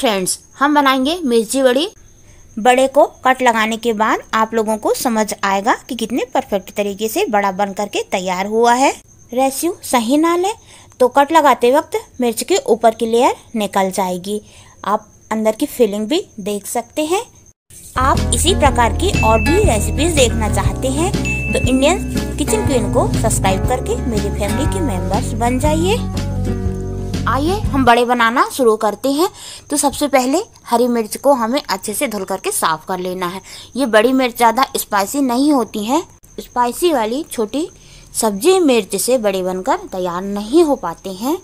friends हम बनाएंगे मिर्ची बड़ी बड़े को कट लगाने के बाद आप लोगों को समझ आएगा कि कितने परफेक्ट तरीके से बड़ा बन करके तैयार हुआ है रेस्यू सही ना लें तो कट लगाते वक्त मिर्च के ऊपर की लेयर निकल जाएगी आप अंदर की फीलिंग भी देख सकते हैं आप इसी प्रकार की और भी रेसिपीज देखना चाहते हैं तो इंडियन किचन क्वीन को सब्सक्राइब करके मेरी फैमिली के मेंबर्स बन जाइए आइए हम बड़े बनाना शुरू करते हैं तो सबसे पहले हरी मिर्च को हमें अच्छे से धुल करके साफ़ कर लेना है ये बड़ी मिर्च ज़्यादा स्पाइसी नहीं होती हैं स्पाइसी वाली छोटी सब्जी मिर्च से बड़े बनकर तैयार नहीं हो पाते हैं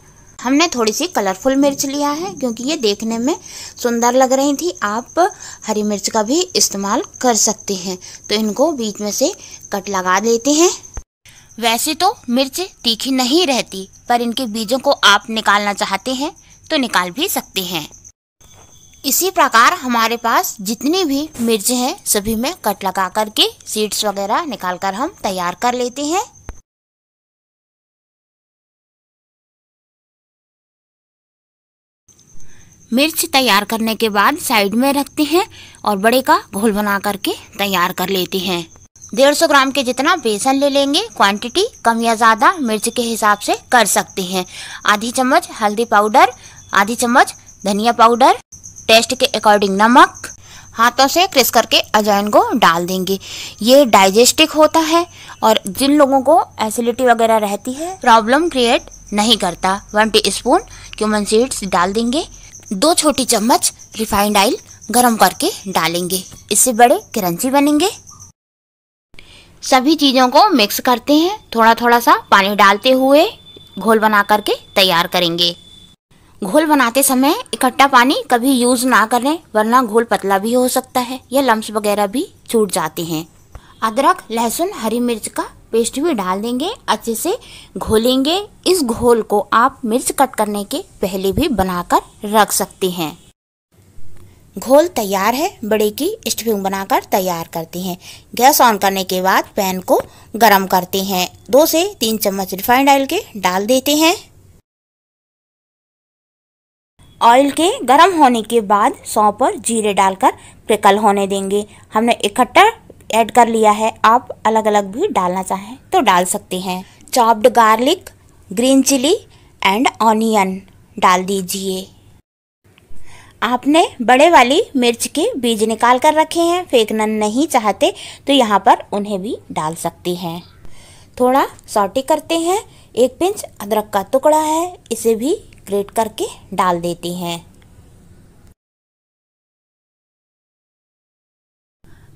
हमने थोड़ी सी कलरफुल मिर्च लिया है क्योंकि ये देखने में सुंदर लग रही थी आप हरी मिर्च का भी इस्तेमाल कर सकते हैं तो इनको बीच में से कट लगा देते हैं वैसे तो मिर्च तीखी नहीं रहती पर इनके बीजों को आप निकालना चाहते हैं तो निकाल भी सकते हैं इसी प्रकार हमारे पास जितनी भी मिर्च हैं सभी में कट लगा करके सीड्स वगैरह निकाल कर हम तैयार कर लेते हैं मिर्च तैयार करने के बाद साइड में रखते हैं और बड़े का घोल बना करके तैयार कर लेते हैं डेढ़ सौ ग्राम के जितना बेसन ले लेंगे क्वांटिटी कम या ज़्यादा मिर्च के हिसाब से कर सकते हैं आधी चम्मच हल्दी पाउडर आधी चम्मच धनिया पाउडर टेस्ट के अकॉर्डिंग नमक हाथों से क्रिस करके अजवाइन को डाल देंगे ये डाइजेस्टिक होता है और जिन लोगों को एसिडिटी वगैरह रहती है प्रॉब्लम क्रिएट नहीं करता one teaspoon cumin seeds डाल देंगे दो छोटी चम्मच रिफाइंड ऑयल गरम करके डालेंगे इससे बड़े क्रंची बनेंगे सभी चीज़ों को मिक्स करते हैं थोड़ा थोड़ा सा पानी डालते हुए घोल बना करके तैयार करेंगे घोल बनाते समय इकट्ठा पानी कभी यूज़ ना करें वरना घोल पतला भी हो सकता है या लम्स वगैरह भी छूट जाते हैं अदरक लहसुन हरी मिर्च का पेस्ट भी डाल देंगे अच्छे से घोलेंगे इस घोल को आप मिर्च कट करने के पहले भी बनाकर रख सकते हैं घोल तैयार है बड़े की स्टफिंग बनाकर तैयार करते हैं गैस ऑन करने के बाद पैन को गरम करते हैं दो से तीन चम्मच रिफाइंड ऑयल के डाल देते हैं ऑयल के गरम होने के बाद सौ पर जीरे डालकर पिकल होने देंगे हमने इकट्ठा ऐड कर लिया है आप अलग अलग भी डालना चाहें तो डाल सकते हैं chopped garlic green chilli and onion डाल दीजिए आपने बड़े वाली मिर्च के बीज निकाल कर रखे हैं फेंकना नहीं चाहते तो यहाँ पर उन्हें भी डाल सकती हैं थोड़ा सॉटी करते हैं एक पिंच अदरक का टुकड़ा है इसे भी ग्रेट करके डाल देती हैं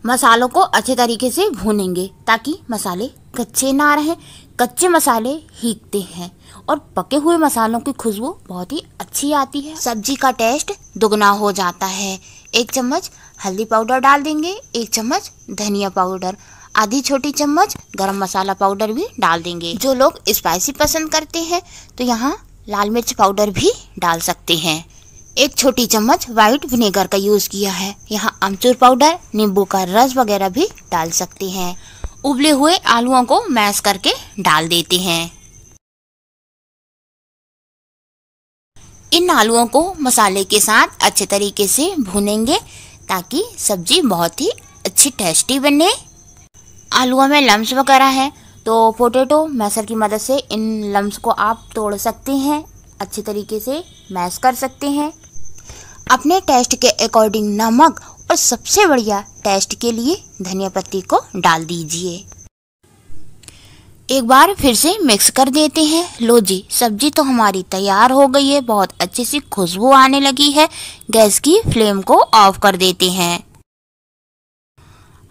मसालों को अच्छे तरीके से भूनेंगे ताकि मसाले कच्चे ना रहें कच्चे मसाले हीकते हैं और पके हुए मसालों की खुशबू बहुत ही अच्छी आती है सब्जी का टेस्ट दुगना हो जाता है एक चम्मच हल्दी पाउडर डाल देंगे एक चम्मच धनिया पाउडर आधी छोटी चम्मच गरम मसाला पाउडर भी डाल देंगे जो लोग स्पाइसी पसंद करते हैं तो यहाँ लाल मिर्च पाउडर भी डाल सकते हैं एक छोटी चम्मच वाइट विनेगर का यूज़ किया है यहाँ अमचूर पाउडर नींबू का रस वगैरह भी डाल सकते हैं उबले हुए आलुओं को मैश करके डाल देते हैं इन आलुओं को मसाले के साथ अच्छे तरीके से भूनेंगे ताकि सब्जी बहुत ही अच्छी टेस्टी बने आलुओं में लम्स वगैरह है तो पोटैटो मैसर की मदद से इन लम्स को आप तोड़ सकते हैं अच्छे तरीके से मैश कर सकते हैं अपने टेस्ट के अकॉर्डिंग नमक और सबसे बढ़िया टेस्ट के लिए धनिया पत्ती को डाल दीजिए एक बार फिर से मिक्स कर देते हैं लो जी सब्जी तो हमारी तैयार हो गई है बहुत अच्छे से खुशबू आने लगी है गैस की फ्लेम को ऑफ कर देते हैं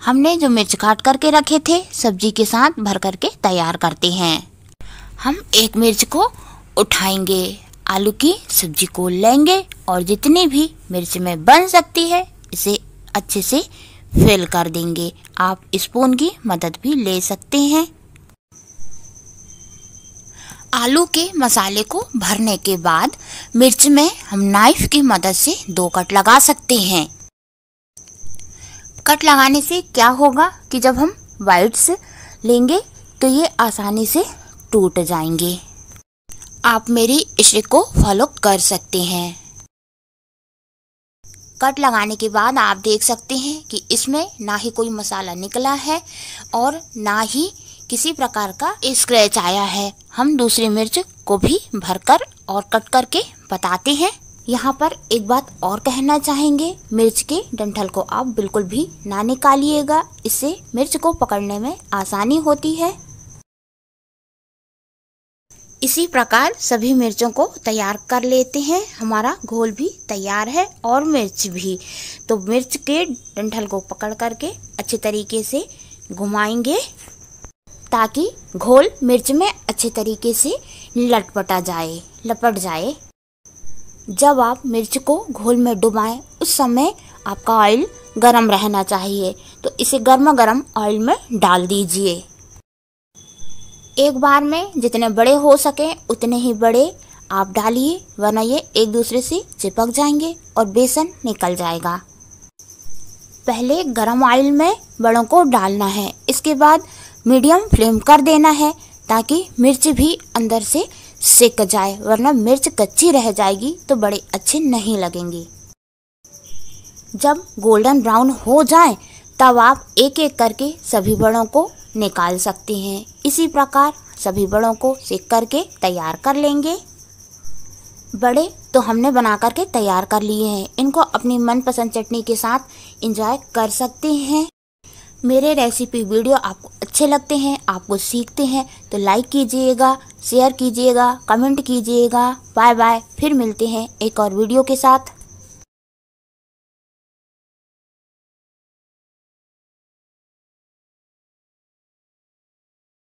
हमने जो मिर्च काट करके रखे थे सब्जी के साथ भर करके तैयार करते हैं हम एक मिर्च को उठाएंगे आलू की सब्जी को लेंगे और जितनी भी मिर्च में बन सकती है इसे अच्छे से फेल कर देंगे आप स्पून की मदद भी ले सकते हैं आलू के मसाले को भरने के बाद मिर्च में हम नाइफ की मदद से दो कट लगा सकते हैं कट लगाने से क्या होगा कि जब हम वाइट्स लेंगे तो ये आसानी से टूट जाएंगे आप मेरी इश्रे को फॉलो कर सकते हैं कट लगाने के बाद आप देख सकते हैं कि इसमें ना ही कोई मसाला निकला है और ना ही किसी प्रकार का स्क्रैच आया है हम दूसरी मिर्च को भी भरकर और कट करके बताते हैं यहाँ पर एक बात और कहना चाहेंगे मिर्च के डंठल को आप बिल्कुल भी ना निकालिएगा इससे मिर्च को पकड़ने में आसानी होती है इसी प्रकार सभी मिर्चों को तैयार कर लेते हैं हमारा घोल भी तैयार है और मिर्च भी तो मिर्च के डंठल को पकड़ करके अच्छे तरीके से घुमाएंगे ताकि घोल मिर्च में अच्छे तरीके से लटपटा जाए लपट जाए जब आप मिर्च को घोल में डुबाएं उस समय आपका ऑयल गर्म रहना चाहिए तो इसे गर्मा गर्म ऑयल में डाल दीजिए एक बार में जितने बड़े हो सकें उतने ही बड़े आप डालिए वरना ये एक दूसरे से चिपक जाएंगे और बेसन निकल जाएगा पहले गरम ऑयल में बड़ों को डालना है इसके बाद मीडियम फ्लेम कर देना है ताकि मिर्च भी अंदर से सेक जाए वरना मिर्च कच्ची रह जाएगी तो बड़े अच्छे नहीं लगेंगे जब गोल्डन ब्राउन हो जाए तब आप एक एक करके सभी बड़ों को निकाल सकती हैं इसी प्रकार सभी बड़ों को सेक करके तैयार कर लेंगे बड़े तो हमने बना करके तैयार कर लिए हैं इनको अपनी मनपसंद चटनी के साथ इंजॉय कर सकते हैं मेरे रेसिपी वीडियो आपको अच्छे लगते हैं आपको सीखते हैं तो लाइक कीजिएगा शेयर कीजिएगा कमेंट कीजिएगा बाय बाय फिर मिलते हैं एक और वीडियो के साथ